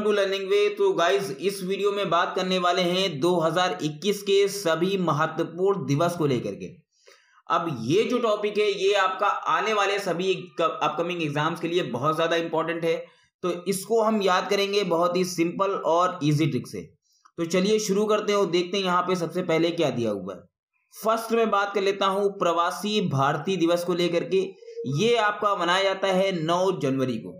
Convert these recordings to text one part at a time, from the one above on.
welcome to learning वे तो guys इस video में बात करने वाले हैं 2021 के सभी महत्वपूर्ण दिवस को लेकर के अब ये जो टॉपिक है ये आपका आने वाले सभी अपकमिंग एग्जाम्स के लिए बहुत ज़्यादा इंपॉर्टेंट है तो इसको हम याद करेंगे बहुत ही सिंपल और इजी ट्रिक से तो चलिए शुरू करते हैं और देखते हैं यहाँ पे सबसे पहले क्या दिया हुआ है फर्स्ट में बात कर लेता हूँ प्रवासी भारतीय दिवस को लेकर के ये आपका मनाया जाता है नौ जनवरी को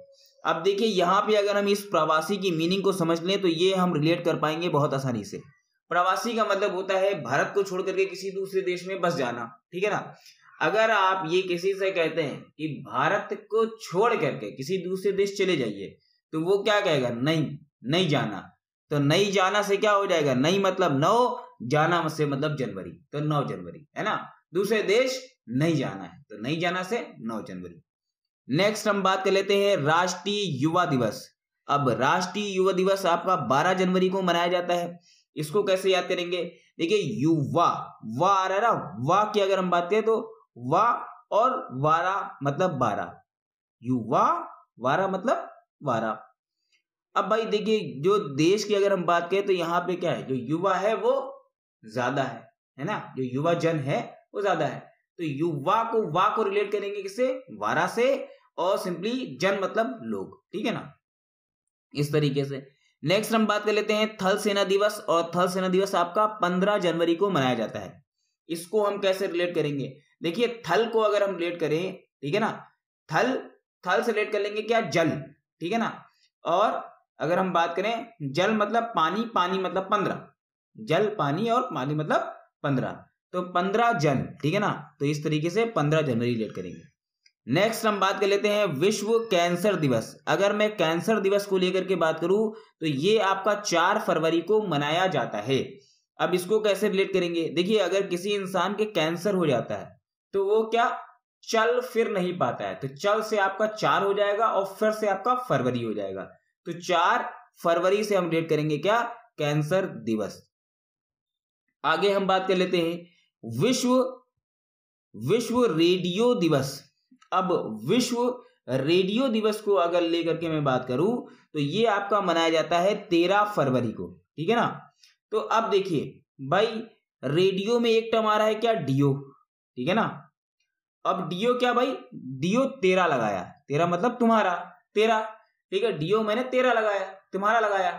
अब देखिए यहाँ पे अगर हम इस प्रवासी की मीनिंग को समझ लें तो ये हम रिलेट कर पाएंगे बहुत आसानी से प्रवासी का मतलब होता है भारत को छोड़ करके किसी दूसरे देश में बस जाना ठीक है ना अगर आप ये किसी से कहते हैं कि भारत को छोड़ करके किसी दूसरे देश चले जाइए तो वो क्या कहेगा नहीं नहीं जाना तो नहीं जाना से क्या हो जाएगा नहीं मतलब नौ जाना से मतलब जनवरी तो नौ जनवरी है ना दूसरे देश नहीं जाना है तो नहीं जाना से नौ जनवरी नेक्स्ट हम बात कर लेते हैं राष्ट्रीय युवा दिवस अब राष्ट्रीय युवा दिवस आपका 12 जनवरी को मनाया जाता है इसको कैसे याद करेंगे देखिए युवा वा आ रहा वा की अगर हम बात करें तो वा और वारा मतलब बारह युवा वारा मतलब बारह अब भाई देखिए जो देश की अगर हम बात करें तो यहाँ पे क्या है जो युवा है वो ज्यादा है है ना जो युवा जन है वो ज्यादा है तो युवा को वा को रिलेट करेंगे किससे वारा से और सिंपली जन मतलब लोग ठीक है ना इस तरीके से नेक्स्ट हम बात कर लेते हैं थल सेना दिवस और थल सेना दिवस आपका पंद्रह जनवरी को मनाया जाता है इसको हम कैसे रिलेट करेंगे देखिए थल को अगर हम रिलेट करें ठीक है ना थल थल से रिलेट कर लेंगे क्या जल ठीक है ना और अगर हम बात करें जल मतलब पानी पानी मतलब पंद्रह जल पानी और पानी मतलब पंद्रह तो पंद्रह जन ठीक है ना तो इस तरीके से पंद्रह जनवरी रिलेट करेंगे नेक्स्ट हम बात कर लेते हैं विश्व कैंसर दिवस अगर मैं कैंसर दिवस को लेकर के बात करूं तो ये आपका चार फरवरी को मनाया जाता है अब इसको कैसे रिलेट करेंगे देखिए अगर किसी इंसान के कैंसर हो जाता है तो वो क्या चल फिर नहीं पाता है तो चल से आपका चार हो जाएगा और फिर से आपका फरवरी हो जाएगा तो चार फरवरी से हम रिलेट करेंगे क्या कैंसर दिवस आगे हम बात कर लेते हैं विश्व विश्व रेडियो दिवस अब विश्व रेडियो दिवस को अगर लेकर के मैं बात करूं तो ये आपका मनाया जाता है तेरह फरवरी को ठीक है ना तो अब देखिए भाई रेडियो में एक टर्म आ रहा है क्या डीओ ठीक है ना अब डीओ क्या भाई डीओ तेरह लगाया तेरह मतलब तुम्हारा तेरह ठीक है डीओ मैंने तेरह लगाया तुम्हारा लगाया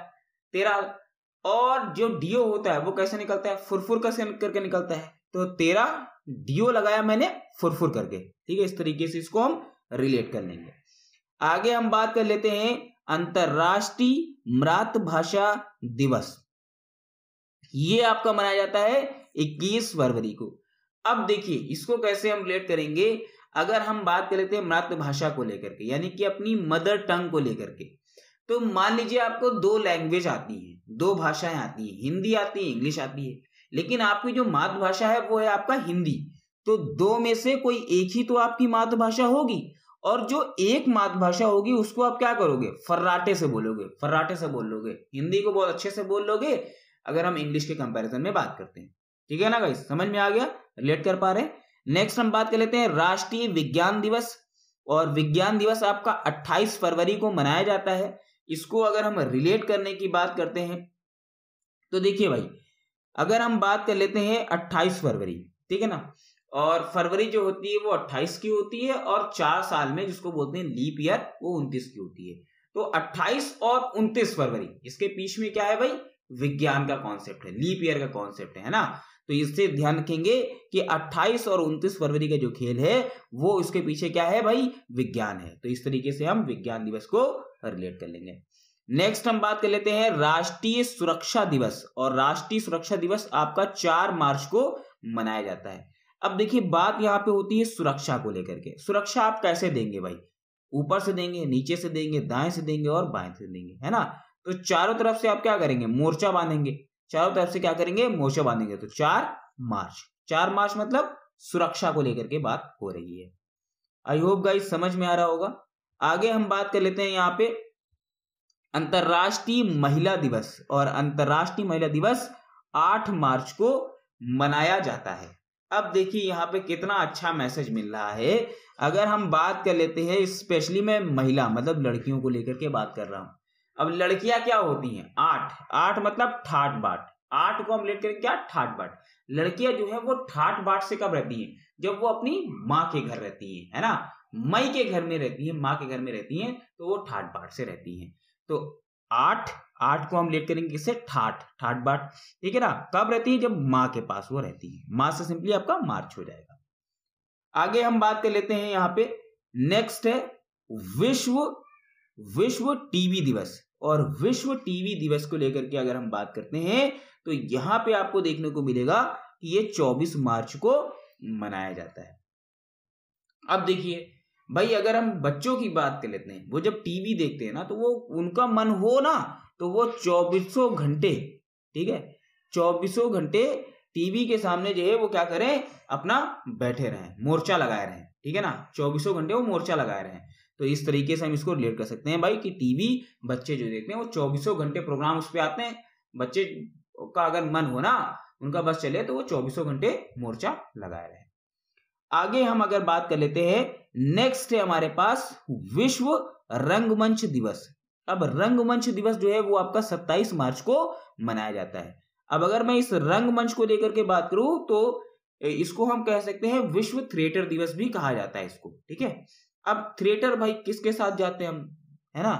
तेरह और जो डीओ होता है वो कैसे निकलता है फुरफुर कैसे करके निकलता है तो तेरह डीओ लगाया मैंने फुरफुर करके ठीक है इस तरीके से इसको हम रिलेट कर लेंगे आगे हम बात कर लेते हैं अंतरराष्ट्रीय मातृभाषा दिवस ये आपका मनाया जाता है 21 फरवरी को अब देखिए इसको कैसे हम रिलेट करेंगे अगर हम बात कर लेते हैं मातृभाषा को लेकर के यानी कि अपनी मदर टंग को लेकर के तो मान लीजिए आपको दो लैंग्वेज आती है दो भाषाएं आती है हिंदी आती है इंग्लिश आती है लेकिन आपकी जो मातृभाषा है वो है आपका हिंदी तो दो में से कोई एक ही तो आपकी मातृभाषा होगी और जो एक मातृभाषा होगी उसको आप क्या करोगे फर्राटे से बोलोगे फर्राटे से बोल लोगे हिंदी को बहुत अच्छे से बोल लोगे अगर हम इंग्लिश के कंपैरिजन में बात करते हैं ठीक है ना भाई समझ में आ गया रिलेट कर पा रहे नेक्स्ट हम बात कर लेते हैं राष्ट्रीय विज्ञान दिवस और विज्ञान दिवस आपका 28 फरवरी को मनाया जाता है इसको अगर हम रिलेट करने की बात करते हैं तो देखिए भाई अगर हम बात कर लेते हैं अट्ठाईस फरवरी ठीक है ना और फरवरी जो होती है वो अट्ठाईस की होती है और चार साल में जिसको बोलते हैं लीप ईयर वो उन्तीस की होती है तो अट्ठाईस और उनतीस फरवरी इसके बीच में क्या है भाई विज्ञान का कॉन्सेप्ट है लीप ईयर का कॉन्सेप्ट है ना तो इससे ध्यान रखेंगे कि 28 और 29 फरवरी का जो खेल है वो इसके पीछे क्या है भाई विज्ञान है तो इस तरीके से हम विज्ञान दिवस को रिलेट कर लेंगे नेक्स्ट हम बात कर लेते हैं राष्ट्रीय सुरक्षा दिवस और राष्ट्रीय सुरक्षा दिवस आपका चार मार्च को मनाया जाता है अब देखिए बात यहाँ पे होती है सुरक्षा को लेकर के सुरक्षा आप कैसे देंगे भाई ऊपर से देंगे नीचे से देंगे दाएं से देंगे और बाएं से देंगे है ना तो चारों तरफ से आप क्या करेंगे मोर्चा बांधेंगे चारों तरफ से क्या करेंगे मोर्चा बांधेंगे तो चार मार्च चार मार्च मतलब सुरक्षा को लेकर के बात हो रही है आई होप गाइस समझ में आ रहा होगा आगे हम बात कर लेते हैं यहाँ पे अंतर्राष्ट्रीय महिला दिवस और अंतर्राष्ट्रीय महिला दिवस 8 मार्च को मनाया जाता है अब देखिए यहाँ पे कितना अच्छा मैसेज मिल रहा है अगर हम बात कर लेते हैं स्पेशली मैं महिला मतलब लड़कियों को लेकर के बात कर रहा हूं अब लड़कियां क्या होती हैं आठ आठ मतलब ठाट बाट आठ को हम लेकर क्या ठाट बाट लड़कियां जो है वो ठाट बाट से कब रहती हैं जब वो अपनी माँ के घर रहती हैं है ना मई के घर में रहती है माँ के घर में रहती है तो वो ठाट बाट से रहती है तो आठ आठ को हम लेट करेंगे किससे ठाठ ठाठ बाट ठीक है ना कब तो रहती है जब माँ के पास वो रहती है माँ से सिंपली आपका मार्च हो जाएगा आगे हम बात कर लेते हैं यहाँ पे नेक्स्ट है विश्व विश्व टीवी दिवस और विश्व टीवी दिवस को लेकर के अगर हम बात करते हैं तो यहां पे आपको देखने को मिलेगा कि ये 24 मार्च को मनाया जाता है अब देखिए भाई अगर हम बच्चों की बात कर लेते हैं वो जब टीवी देखते हैं ना तो वो उनका मन हो ना तो वो चौबीसों घंटे ठीक है चौबीसों घंटे टीवी के सामने जो है वो क्या करें अपना बैठे रहें मोर्चा लगाए रहें ठीक है ना चौबीसों घंटे वो मोर्चा लगाए रहें तो इस तरीके से हम इसको रिलेट कर सकते हैं भाई कि टीवी बच्चे जो देखते हैं वो चौबीसों घंटे प्रोग्राम उस पर आते हैं बच्चे का अगर मन हो ना उनका बस चले तो वो चौबीसों घंटे मोर्चा लगाए रहे आगे हम अगर बात कर लेते हैं नेक्स्ट है हमारे पास विश्व रंगमंच दिवस अब रंगमंच दिवस जो है वो आपका 27 मार्च को मनाया जाता है अब अगर मैं इस रंगमंच को लेकर के बात करूं तो इसको हम कह सकते हैं विश्व थिएटर दिवस भी कहा जाता है इसको ठीक है अब थिएटर भाई किसके साथ जाते हैं हम है ना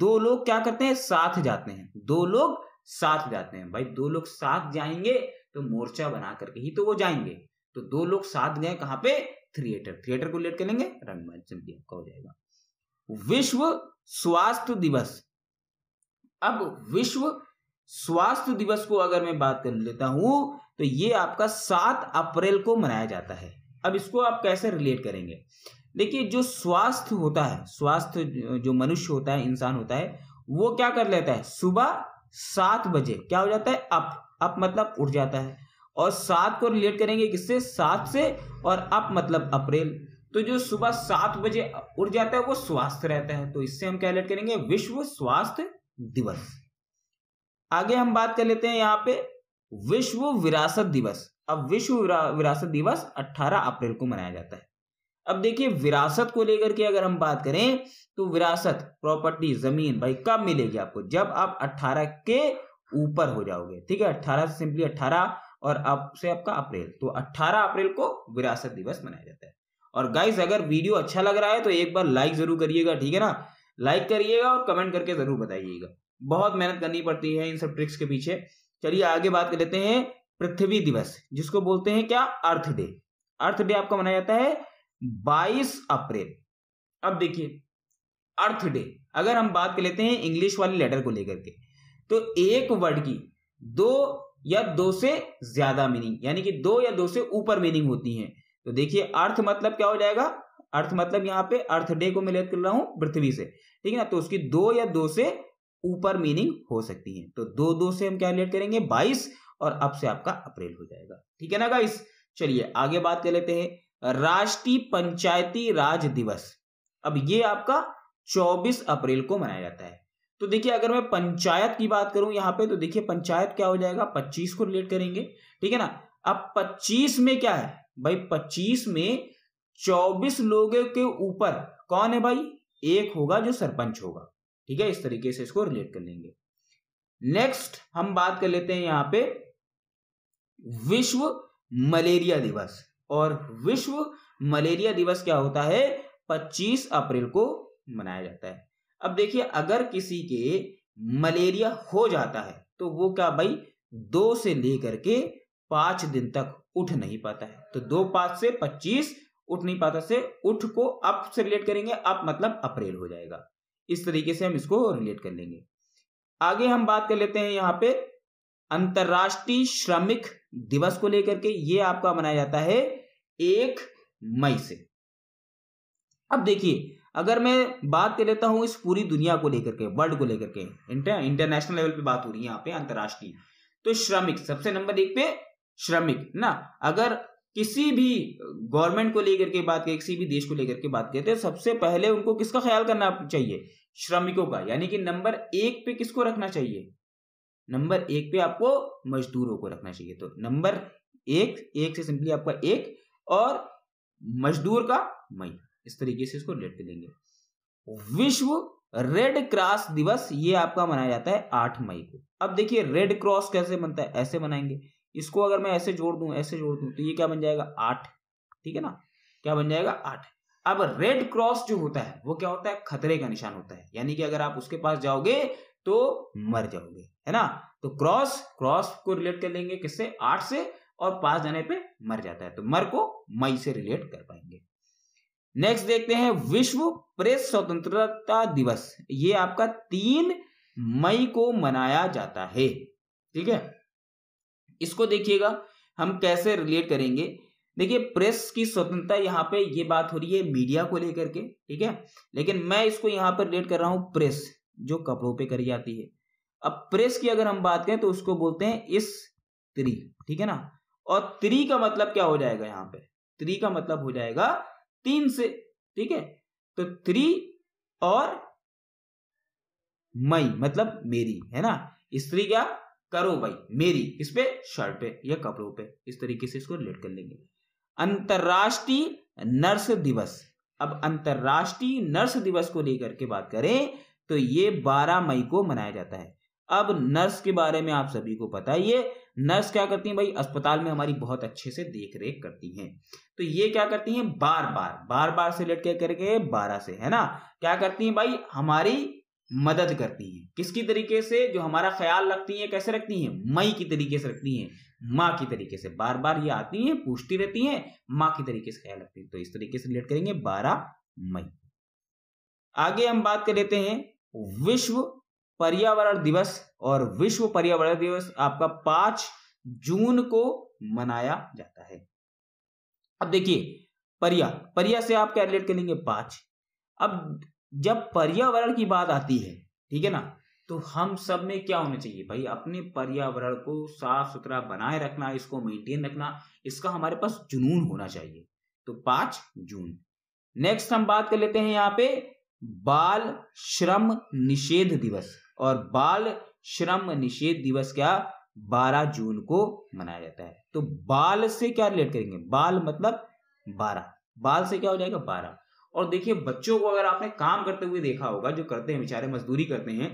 दो लोग क्या करते हैं साथ जाते हैं दो लोग साथ जाते हैं भाई दो लोग साथ जाएंगे तो मोर्चा बना करके ही तो वो जाएंगे तो दो लोग साथ गए कहां पे थिएटर थिएटर को लेट करेंगे रंगमंच भी आपका हो जाएगा विश्व स्वास्थ्य दिवस अब विश्व स्वास्थ्य दिवस को अगर मैं बात कर लेता हूं तो ये आपका सात अप्रैल को मनाया जाता है अब इसको आप कैसे रिलेट करेंगे देखिए जो स्वास्थ्य होता है स्वास्थ्य जो मनुष्य होता है इंसान होता है वो क्या कर लेता है सुबह सात बजे क्या हो जाता है अप अप मतलब उठ जाता है और सात को रिलेट करेंगे किससे सात से और अप मतलब अप्रैल तो जो सुबह सात बजे उठ जाता है वो स्वास्थ्य रहता है तो इससे हम क्या रिलेट करेंगे विश्व स्वास्थ्य दिवस आगे हम बात कर लेते हैं यहाँ पे विश्व विरासत दिवस अब विश्व विरासत दिवस 18 अप्रैल को मनाया जाता है अब देखिए विरासत को लेकर के अगर हम बात करें तो विरासत प्रॉपर्टी जमीन भाई कब मिलेगी आपको जब आप 18 के ऊपर हो जाओगे ठीक है 18 सिंपली और आपसे आपका अप्रैल तो 18 अप्रैल को विरासत दिवस मनाया जाता है और गाइज अगर वीडियो अच्छा लग रहा है तो एक बार लाइक जरूर करिएगा ठीक है ना लाइक करिएगा और कमेंट करके जरूर बताइएगा बहुत मेहनत करनी पड़ती है इन सब ट्रिक्स के पीछे चलिए आगे बात कर लेते हैं पृथ्वी दिवस जिसको बोलते हैं क्या अर्थ डे अर्थ डे आपका मनाया जाता है 22 अप्रैल अब देखिए अर्थ डे अगर हम बात कर लेते हैं इंग्लिश वाली लेटर को लेकर के तो एक वर्ड की दो या दो से ज्यादा मीनिंग यानी कि दो या दो से ऊपर मीनिंग होती है तो देखिए अर्थ मतलब क्या हो जाएगा अर्थ मतलब यहाँ पे अर्थ डे को मैं कर रहा हूं पृथ्वी से ठीक है ना तो उसकी दो या दो से ऊपर मीनिंग हो सकती है तो दो दो से हम क्या रिलेट करेंगे बाईस और अब से आपका अप्रैल हो जाएगा ठीक है ना गाइस चलिए आगे बात कर लेते हैं राष्ट्रीय पंचायती राज दिवस अब ये आपका 24 अप्रैल को मनाया जाता है तो देखिए अगर मैं पंचायत की बात करूं यहाँ पे तो देखिए पंचायत क्या हो जाएगा पच्चीस को रिलेट करेंगे ठीक है ना अब पच्चीस में क्या है भाई पच्चीस में चौबीस लोगों के ऊपर कौन है भाई एक होगा जो सरपंच होगा ठीक है इस तरीके से इसको रिलेट कर लेंगे नेक्स्ट हम बात कर लेते हैं यहां पे विश्व मलेरिया दिवस और विश्व मलेरिया दिवस क्या होता है 25 अप्रैल को मनाया जाता है अब देखिए अगर किसी के मलेरिया हो जाता है तो वो क्या भाई दो से लेकर के पांच दिन तक उठ नहीं पाता है तो दो पांच से पच्चीस उठ नहीं पाता से उठ को अप से रिलेट करेंगे अप मतलब अप्रैल हो जाएगा इस तरीके से हम इसको रिलेट कर लेंगे आगे हम बात कर लेते हैं यहां पे अंतर्राष्ट्रीय श्रमिक दिवस को लेकर के ये आपका मनाया जाता है एक मई से अब देखिए अगर मैं बात कर लेता हूँ इस पूरी दुनिया को लेकर के वर्ल्ड को लेकर के इंटर इंटरनेशनल लेवल पे बात हो रही है यहाँ पे अंतर्राष्ट्रीय तो श्रमिक सबसे नंबर एक पे श्रमिक ना अगर किसी भी गवर्नमेंट को लेकर के बात करें किसी भी देश को लेकर के बात करते हैं तो सबसे पहले उनको किसका ख्याल करना चाहिए श्रमिकों का यानी कि नंबर एक पे किसको रखना चाहिए नंबर एक पे आपको मजदूरों को रखना चाहिए तो नंबर एक एक से सिंपली आपका एक और मजदूर का मई इस तरीके से इसको रिलेट कर लेंगे विश्व रेड क्रॉस दिवस ये आपका मनाया जाता है आठ मई को अब देखिए रेड क्रॉस कैसे बनता है ऐसे बनाएंगे इसको अगर मैं ऐसे जोड़ दूं ऐसे जोड़ दूं तो ये क्या बन जाएगा आठ ठीक है ना क्या बन जाएगा आठ अब रेड क्रॉस जो होता है वो क्या होता है खतरे का निशान होता है यानी कि अगर आप उसके पास जाओगे तो मर जाओगे है ना तो क्रॉस क्रॉस को रिलेट कर लेंगे किससे आठ से और पास जाने पे मर जाता है तो मर को मई से रिलेट कर पाएंगे नेक्स्ट देखते हैं विश्व प्रेस स्वतंत्रता दिवस ये आपका तीन मई को मनाया जाता है ठीक है इसको देखिएगा हम कैसे रिलेट करेंगे देखिए प्रेस की स्वतंत्रता यहाँ पे ये बात हो रही है मीडिया को लेकर के ठीक है लेकिन मैं इसको यहाँ पर रिलेट कर रहा हूं प्रेस जो कपड़ों पे करी जाती है अब प्रेस की अगर हम बात करें तो उसको बोलते हैं इस त्री ठीक है ना और त्री का मतलब क्या हो जाएगा यहाँ पे त्री का मतलब हो जाएगा तीन से ठीक है तो थ्री और मई मतलब मेरी है ना स्त्री क्या करो भाई मेरी इस पे शर्ट पे या कपड़ों पे इस तरीके से इसको रिलेट कर लेंगे अंतरराष्ट्रीय नर्स दिवस अब अंतरराष्ट्रीय नर्स दिवस को लेकर के बात करें तो ये 12 मई को मनाया जाता है अब नर्स के बारे में आप सभी को पता ही है नर्स क्या करती हैं भाई अस्पताल में हमारी बहुत अच्छे से देख रेख करती हैं तो ये क्या करती हैं बार बार बार बार से लेट क्या करके बारह से है ना क्या करती हैं भाई हमारी मदद करती हैं किसकी तरीके से जो हमारा ख्याल रखती हैं कैसे रखती हैं मई की तरीके से रखती हैं माँ की तरीके से बार बार ये आती हैं पूछती रहती हैं माँ की तरीके से ख्याल रखती हैं तो इस तरीके से रिलेट करेंगे बारह मई आगे हम बात कर लेते हैं विश्व पर्यावरण दिवस और विश्व पर्यावरण दिवस आपका पांच जून को मनाया जाता है अब देखिए परिया परिया से आप क्या रिलेट करेंगे पांच अब जब पर्यावरण की बात आती है ठीक है ना तो हम सब में क्या होना चाहिए भाई अपने पर्यावरण को साफ सुथरा बनाए रखना इसको मेंटेन रखना इसका हमारे पास जुनून होना चाहिए तो पांच जून नेक्स्ट हम बात कर लेते हैं यहाँ पे बाल श्रम निषेध दिवस और बाल श्रम निषेध दिवस क्या बारह जून को मनाया जाता है तो बाल से क्या रिलेट करेंगे बाल मतलब बारह बाल से क्या हो जाएगा बारह और देखिए बच्चों को अगर आपने काम करते हुए देखा होगा जो करते हैं बेचारे मजदूरी करते हैं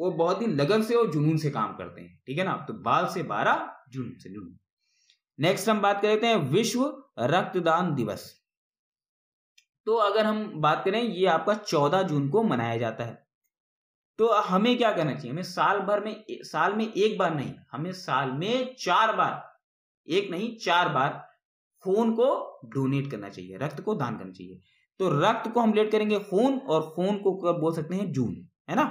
वो बहुत ही लगन से और जुनून से काम करते हैं ठीक है ना तो बाल से बारह जून से जुनून नेक्स्ट हम बात कर लेते हैं विश्व रक्तदान दिवस तो अगर हम बात करें ये आपका चौदह जून को मनाया जाता है तो हमें क्या करना चाहिए हमें साल भर में साल में एक बार नहीं हमें साल में चार बार एक नहीं चार बार खून को डोनेट करना चाहिए रक्त को दान करना चाहिए तो रक्त को हम लेट करेंगे खून और खून को बोल सकते हैं जून है ना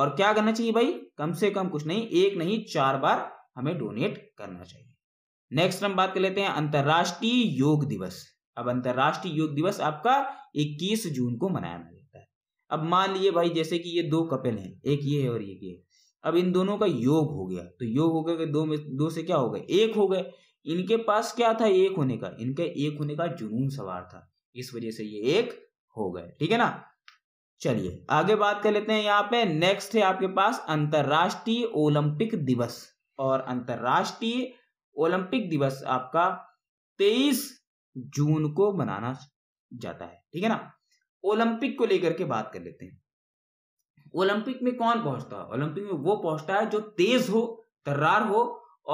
और क्या करना चाहिए भाई कम से कम कुछ नहीं एक नहीं चार बार हमें डोनेट करना चाहिए नेक्स्ट हम बात कर लेते हैं अंतर्राष्ट्रीय योग दिवस अब अंतर्राष्ट्रीय योग दिवस आपका 21 जून को मनाया जाएगा अब मान लिए भाई जैसे कि ये दो कपिल हैं एक ये है और एक ये अब इन दोनों का योग हो गया तो योग हो गया कि दो में दो से क्या हो गया एक हो गए इनके पास क्या था एक होने का इनके एक होने का जुनून सवार था इस वजह से ये एक हो गए ठीक है ना चलिए आगे बात कर लेते हैं यहाँ पे नेक्स्ट है आपके पास अंतर्राष्ट्रीय ओलंपिक दिवस और अंतर्राष्ट्रीय ओलंपिक दिवस आपका तेईस जून को मनाना जाता है ठीक है ना ओलंपिक को लेकर के बात कर लेते हैं ओलंपिक में कौन पहुंचता है ओलंपिक में वो पहुंचता है जो तेज हो तर्रार हो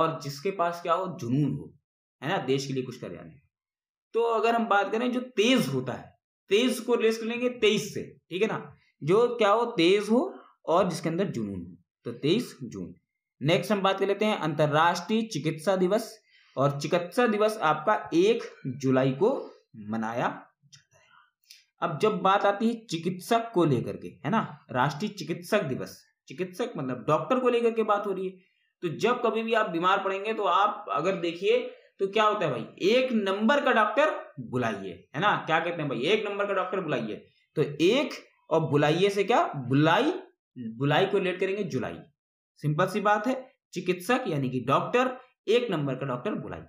और जिसके पास क्या हो जुनून हो है ना देश के लिए कुछ कर जाने तो अगर हम बात करें जो तेज होता है तेज को रेस कर लेंगे तेईस से ठीक है ना जो क्या हो तेज हो और जिसके अंदर जुनून हो तो तेईस जून नेक्स्ट हम बात कर लेते हैं अंतर्राष्ट्रीय चिकित्सा दिवस और चिकित्सा दिवस आपका एक जुलाई को मनाया अब जब बात आती है चिकित्सक को लेकर के है ना राष्ट्रीय चिकित्सक दिवस चिकित्सक मतलब डॉक्टर को लेकर के बात हो रही है तो जब कभी भी आप बीमार पड़ेंगे तो आप अगर देखिए तो क्या होता है भाई एक नंबर का डॉक्टर बुलाइए है ना क्या कहते हैं भाई एक नंबर का डॉक्टर बुलाइए तो एक और बुलाइए से क्या बुलाई बुलाई को लेट करेंगे जुलाई सिंपल सी बात है चिकित्सक यानी कि डॉक्टर एक नंबर का डॉक्टर बुलाइए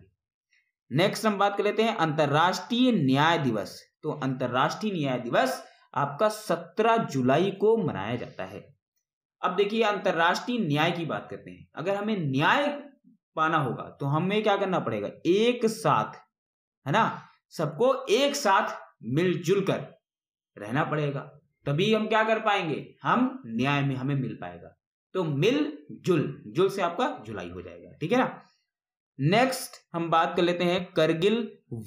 नेक्स्ट हम बात कर लेते हैं अंतर्राष्ट्रीय न्याय दिवस तो अंतर्राष्ट्रीय न्याय दिवस आपका 17 जुलाई को मनाया जाता है अब देखिए अंतर्राष्ट्रीय न्याय की बात करते हैं अगर हमें न्याय पाना होगा तो हमें क्या करना पड़ेगा एक साथ है ना सबको एक साथ मिलजुल कर रहना पड़ेगा तभी हम क्या कर पाएंगे हम न्याय में हमें मिल पाएगा तो मिल जुल जुल से आपका जुलाई हो जाएगा ठीक है ना नेक्स्ट हम बात कर लेते हैं करगिल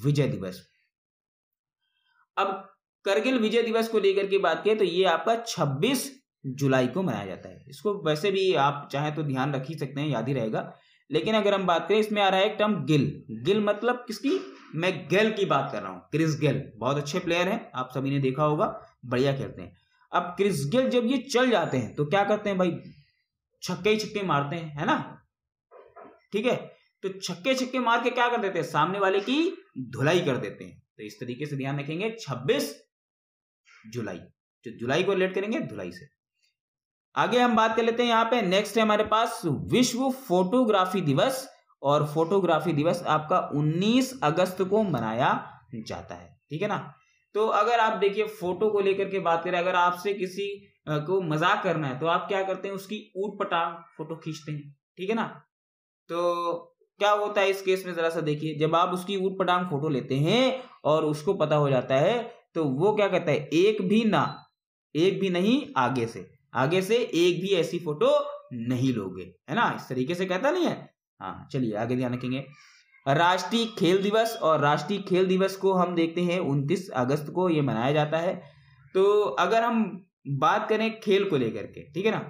विजय दिवस अब करगिल विजय दिवस को लेकर के बात करें तो ये आपका 26 जुलाई को मनाया जाता है इसको वैसे भी आप चाहे तो ध्यान रख ही सकते हैं याद ही रहेगा लेकिन अगर हम बात करें इसमें आ रहा है एक टर्म गिल गिल मतलब किसकी मैं गेल की बात कर रहा हूँ क्रिस गेल बहुत अच्छे प्लेयर हैं आप सभी ने देखा होगा बढ़िया खेलते हैं अब क्रिस गेल जब ये चल जाते हैं तो क्या करते हैं भाई छक्के छक्के मारते हैं है ना ठीक है तो छक्के छक्के मार के क्या कर देते हैं सामने वाले की धुलाई कर देते हैं तो इस तरीके से ध्यान रखेंगे 26 जुलाई जो जुलाई को रिलेट करेंगे जुलाई से आगे हम बात कर लेते हैं यहाँ पे नेक्स्ट है हमारे पास विश्व फोटोग्राफी दिवस और फोटोग्राफी दिवस आपका 19 अगस्त को मनाया जाता है ठीक है ना तो अगर आप देखिए फोटो को लेकर के बात करें अगर आपसे किसी को मजाक करना है तो आप क्या करते हैं उसकी ऊट पटा फोटो खींचते हैं ठीक है ना तो क्या होता है इस केस में जरा सा देखिए जब आप उसकी ऊट पटांग फोटो लेते हैं और उसको पता हो जाता है तो वो क्या कहता है एक भी ना एक भी नहीं आगे से आगे से एक भी ऐसी फोटो नहीं लोगे है ना इस तरीके से कहता नहीं है हाँ चलिए आगे ध्यान रखेंगे राष्ट्रीय खेल दिवस और राष्ट्रीय खेल दिवस को हम देखते हैं उनतीस अगस्त को ये मनाया जाता है तो अगर हम बात करें खेल को लेकर के ठीक है ना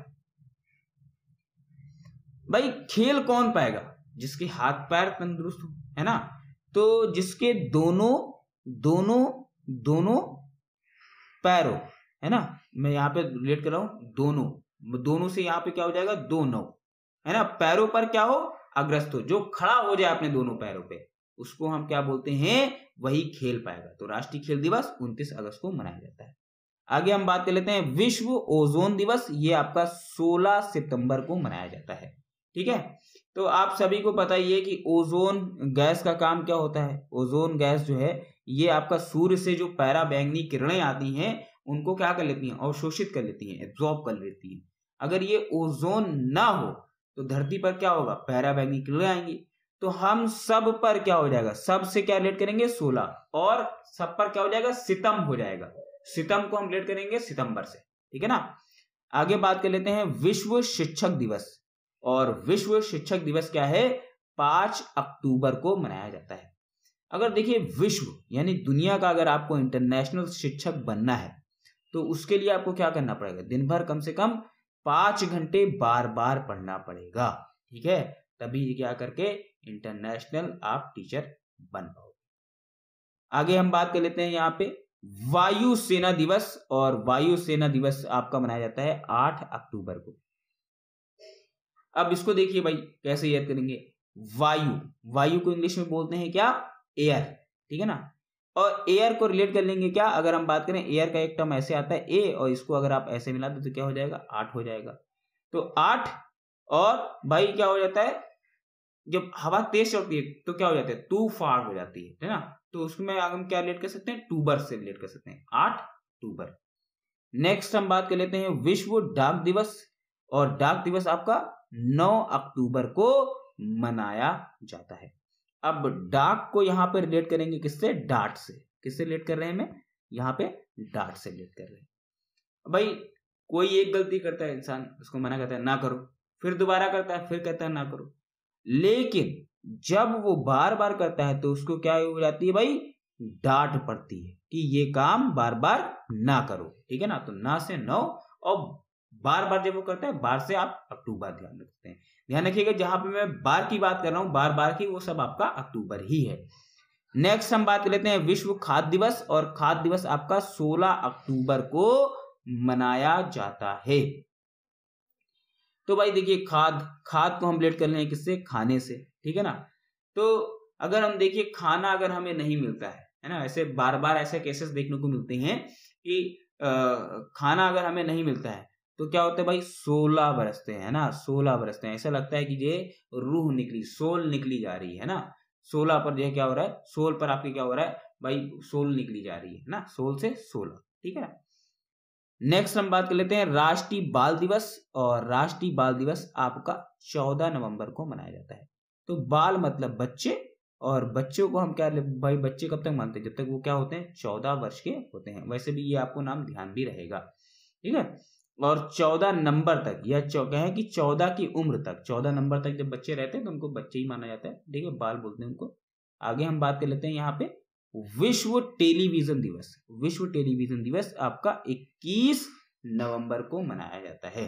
भाई खेल कौन पाएगा जिसके हाथ पैर तंदुरुस्त है ना तो जिसके दोनों दोनों दोनों पैरों है ना मैं यहाँ पे रिलेट कर रहा हूं दोनों दोनों से यहाँ पे क्या हो जाएगा दोनों है ना पैरों पर क्या हो अग्रस्त हो जो खड़ा हो जाए अपने दोनों पैरों पे उसको हम क्या बोलते हैं वही खेल पाएगा तो राष्ट्रीय खेल दिवस 29 अगस्त को मनाया जाता है आगे हम बात कर लेते हैं विश्व ओजोन दिवस ये आपका 16 सितंबर को मनाया जाता है ठीक है तो आप सभी को पता ही है कि ओजोन गैस का काम क्या होता है ओजोन गैस जो है ये आपका सूर्य से जो पैरा बैंगनी किरणें आती हैं उनको क्या कर लेती हैं अवशोषित कर लेती हैं एब्जॉर्ब कर लेती हैं अगर ये ओजोन ना हो तो धरती पर क्या होगा पैरा बैंगनी किरणें आएंगी तो हम सब पर क्या हो जाएगा सब से क्या रिलेट करेंगे सोलह और सब पर क्या हो जाएगा सितम हो जाएगा सितम को हम रिलेट करेंगे सितंबर से ठीक है ना आगे बात कर लेते हैं विश्व शिक्षक दिवस और विश्व शिक्षक दिवस क्या है पांच अक्टूबर को मनाया जाता है अगर देखिए विश्व यानी दुनिया का अगर आपको इंटरनेशनल शिक्षक बनना है तो उसके लिए आपको क्या करना पड़ेगा दिन भर कम से कम पांच घंटे बार बार पढ़ना पड़ेगा ठीक है तभी क्या करके इंटरनेशनल आप टीचर बन पाओगे आगे हम बात कर लेते हैं यहाँ पे वायुसेना दिवस और वायु सेना दिवस आपका मनाया जाता है आठ अक्टूबर को अब इसको देखिए भाई कैसे याद करेंगे वायु वायु को इंग्लिश में बोलते हैं क्या एयर ठीक है ना और एयर को रिलेट कर लेंगे क्या अगर हम बात करें एयर का एक टर्म ऐसे आता है ए और इसको अगर आप ऐसे मिला दो तो क्या हो जाएगा आठ हो जाएगा तो आठ और भाई क्या हो जाता है जब हवा तेज चलती है तो क्या हो जाता है फाड़ हो जाती है ना तो उसमें हम क्या रिलेट कर सकते हैं टूबर से रिलेट कर सकते हैं आठ टूबर नेक्स्ट हम बात कर लेते हैं विश्व डाक दिवस और डाक दिवस आपका 9 अक्टूबर को मनाया जाता है अब डाक को यहां पर रिलेट करेंगे किससे डाट से किससे रिलेट कर रहे हैं मैं यहां पे डाट से रिलेट कर रहे हैं भाई कोई एक गलती करता है इंसान उसको मना करता है ना करो फिर दोबारा करता है फिर कहता है ना करो लेकिन जब वो बार बार करता है तो उसको क्या हो जाती है भाई डांट पड़ती है कि ये काम बार बार ना करो ठीक है ना तो ना से नौ और बार बार जब वो करता है बार से आप अक्टूबर ध्यान रखते हैं ध्यान रखिएगा जहां पे मैं बार की बात कर रहा हूँ बार बार की वो सब आपका अक्टूबर ही है नेक्स्ट हम बात कर लेते हैं विश्व खाद्य दिवस और खाद्य दिवस आपका 16 अक्टूबर को मनाया जाता है तो भाई देखिए खाद खाद को हम लेट कर लें किससे खाने से ठीक है ना तो अगर हम देखिए खाना अगर हमें नहीं मिलता है है ना ऐसे बार बार ऐसे केसेस देखने को मिलते हैं कि आ, खाना अगर हमें नहीं मिलता है तो क्या होता है भाई सोलह बरसते हैं ना सोलह बरसते हैं ऐसा लगता है कि ये रूह निकली सोल निकली जा रही है ना सोलह पर जो है क्या हो रहा है सोल पर आपके क्या हो रहा है भाई सोल निकली जा रही है ना सोल से सोलह ठीक है नेक्स्ट हम बात कर लेते हैं राष्ट्रीय बाल दिवस और राष्ट्रीय बाल दिवस आपका चौदह नवंबर को मनाया जाता है तो बाल मतलब बच्चे और बच्चों को हम क्या भाई बच्चे कब तक मानते हैं जब तक वो क्या होते हैं चौदह वर्ष के होते हैं वैसे भी ये आपको नाम ध्यान भी रहेगा ठीक है और चौदह नंबर तक यह है कि चौदह की उम्र तक चौदह नंबर तक जब बच्चे रहते हैं तो उनको बच्चे ही माना जाता है ठीक है बाल बोलते हैं उनको आगे हम बात कर लेते हैं यहाँ पे विश्व टेलीविजन दिवस विश्व टेलीविजन दिवस आपका 21 नवंबर को मनाया जाता है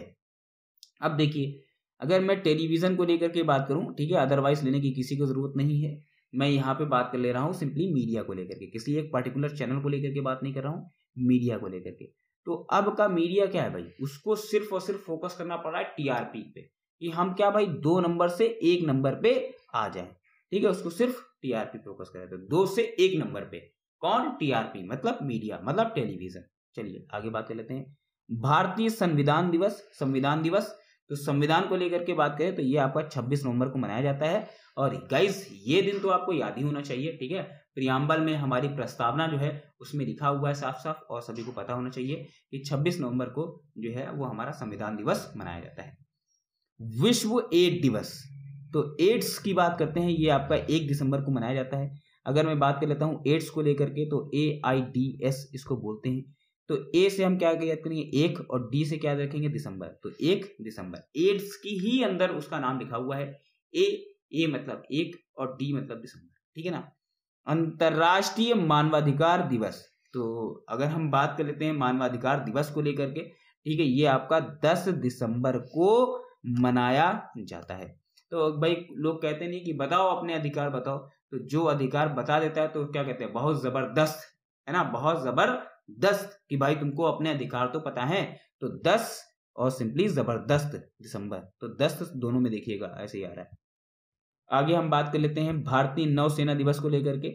अब देखिए अगर मैं टेलीविजन को लेकर के बात करूं ठीक है अदरवाइज लेने की किसी को जरूरत नहीं है मैं यहाँ पे बात कर ले रहा हूँ सिंपली मीडिया को लेकर के किसी एक पर्टिकुलर चैनल को लेकर के बात नहीं कर रहा हूँ मीडिया को लेकर के तो अब का मीडिया क्या है भाई उसको सिर्फ और सिर्फ फोकस करना पड़ रहा है टीआरपी पे कि हम क्या भाई दो नंबर से एक नंबर पे आ जाए ठीक है उसको सिर्फ टीआरपी फोकस करें तो दो से एक नंबर पे कौन टीआरपी मतलब मीडिया मतलब टेलीविजन चलिए आगे बात कर लेते हैं भारतीय संविधान दिवस संविधान दिवस तो संविधान को लेकर के बात करें तो ये आपका 26 नवंबर को मनाया जाता है और गाइस ये दिन तो आपको याद ही होना चाहिए ठीक है प्रियाम्बल में हमारी प्रस्तावना जो है उसमें लिखा हुआ है साफ साफ और सभी को पता होना चाहिए कि 26 नवंबर को जो है वो हमारा संविधान दिवस मनाया जाता है विश्व एड दिवस तो एड्स की बात करते हैं ये आपका एक दिसंबर को मनाया जाता है अगर मैं बात कर लेता हूँ एड्स को लेकर के तो ए आई डी एस इसको बोलते हैं तो ए से हम क्या याद करेंगे एक और डी से क्या याद रखेंगे दिसंबर तो एक दिसंबर एड्स की ही अंदर उसका नाम लिखा हुआ है ए ए मतलब एक और डी मतलब दिसंबर ठीक है ना अंतर्राष्ट्रीय मानवाधिकार दिवस तो अगर हम बात कर लेते हैं मानवाधिकार दिवस को लेकर के ठीक है ये आपका 10 दिसंबर को मनाया जाता है तो भाई लोग कहते नहीं कि बताओ अपने अधिकार बताओ तो जो अधिकार बता देता है तो क्या कहते हैं बहुत जबरदस्त है ना बहुत जबरदस्त कि भाई तुमको अपने अधिकार तो पता है तो दस और सिंपली जबरदस्त दिसंबर तो दस दोनों में देखिएगा ऐसे ही आ रहा है आगे हम बात कर लेते हैं भारतीय नौसेना दिवस को लेकर के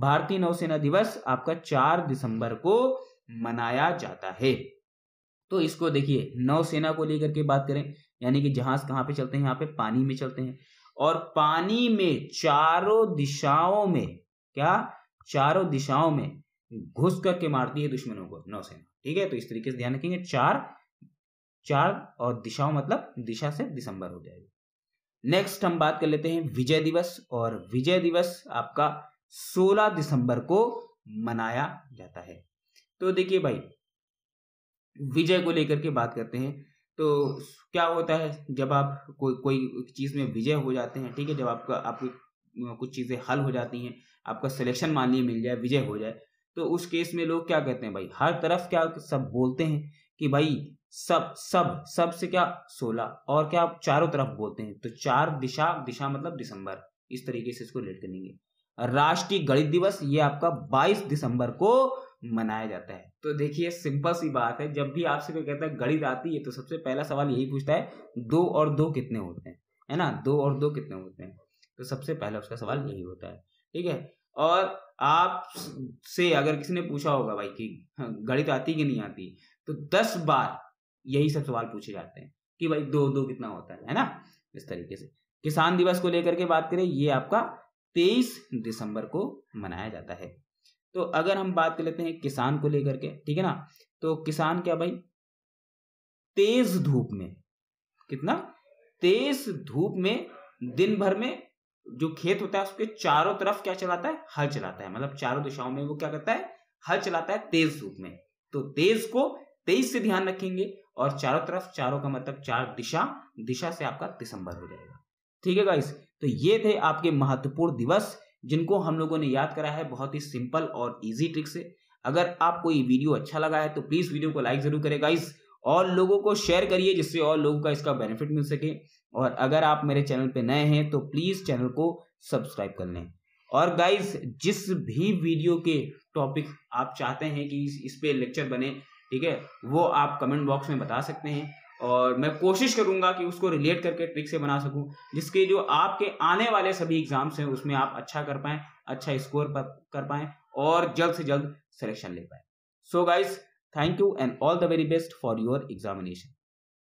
भारतीय नौसेना दिवस आपका चार दिसंबर को मनाया जाता है तो इसको देखिए नौसेना को लेकर के बात करें यानी कि जहाज कहाँ पे चलते हैं यहाँ पे पानी में चलते हैं और पानी में चारों दिशाओं में क्या चारों दिशाओं में घुस करके मारती है दुश्मनों को नौसेना ठीक है तो इस तरीके से ध्यान रखेंगे चार चार और दिशाओं मतलब दिशा से दिसंबर हो जाएगी नेक्स्ट हम बात कर लेते हैं विजय दिवस और विजय दिवस आपका 16 दिसंबर को मनाया जाता है तो देखिए भाई विजय को लेकर के बात करते हैं तो क्या होता है जब आप कोई कोई चीज़ में विजय हो जाते हैं ठीक है जब आपका आपकी कुछ चीज़ें हल हो जाती हैं आपका सिलेक्शन मान लीजिए मिल जाए विजय हो जाए तो उस केस में लोग क्या कहते हैं भाई हर तरफ क्या सब बोलते हैं कि भाई सब सब सब से क्या सोलह और क्या आप चारों तरफ बोलते हैं तो चार दिशा दिशा मतलब दिसंबर इस तरीके से इसको रिलेट करेंगे राष्ट्रीय गणित दिवस ये आपका 22 दिसंबर को मनाया जाता है तो देखिए सिंपल सी बात है जब भी आपसे कोई कहता है गणित आती है तो सबसे पहला सवाल यही पूछता है दो और दो कितने होते हैं है ना दो और दो कितने होते हैं तो सबसे पहला उसका सवाल यही होता है ठीक है और आप से अगर किसी ने पूछा होगा भाई कि हाँ, गणित आती कि नहीं आती तो दस बार यही सब सवाल पूछे जाते हैं कि भाई दो दो कितना होता है है ना इस तरीके से किसान दिवस को लेकर के बात करें ये आपका तेईस दिसंबर को मनाया जाता है तो अगर हम बात कर लेते हैं किसान को लेकर के ठीक है ना तो किसान क्या भाई तेज धूप में कितना तेज धूप में दिन भर में जो खेत होता है उसके चारों तरफ क्या चलाता है हल चलाता है मतलब चारों दिशाओं में वो क्या करता है हल चलाता है तेज धूप में तो तेज को तेईस से ध्यान रखेंगे और चारों तरफ चारों का मतलब चार दिशा दिशा से आपका दिसंबर हो जाएगा ठीक है गाइस तो ये थे आपके महत्वपूर्ण दिवस जिनको हम लोगों ने याद करा है बहुत ही सिंपल और इजी ट्रिक से अगर आपको ये वीडियो अच्छा लगा है तो प्लीज वीडियो को लाइक जरूर करें गाइस और लोगों को शेयर करिए जिससे और लोगों का इसका बेनिफिट मिल सके और अगर आप मेरे चैनल पे नए हैं तो प्लीज चैनल को सब्सक्राइब कर लें और गाइज जिस भी वीडियो के टॉपिक आप चाहते हैं कि इस पे लेक्चर बने ठीक है वो आप कमेंट बॉक्स में बता सकते हैं और मैं कोशिश करूंगा कि उसको रिलेट करके ट्रिक से बना सकूं जिसके जो आपके आने वाले सभी एग्जाम्स हैं उसमें आप अच्छा कर पाएं अच्छा स्कोर कर पाएं और जल्द से जल्द सिलेक्शन ले पाएं so guys thank you and all the very best for your examination